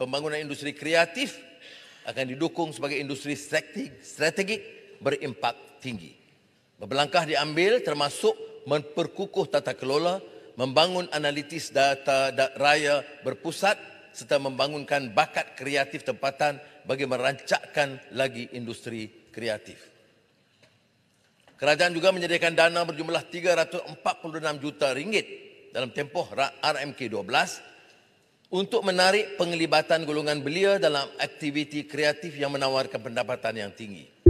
pembangunan industri kreatif akan didukung sebagai industri strategi berimpak tinggi. Berbelangkah diambil termasuk memperkukuh tata kelola, membangun analitis data raya berpusat serta membangunkan bakat kreatif tempatan bagi merancakkan lagi industri kreatif. Kerajaan juga menyediakan dana berjumlah 346 juta ringgit dalam tempoh RMK 12 untuk menarik penglibatan golongan belia dalam aktiviti kreatif yang menawarkan pendapatan yang tinggi.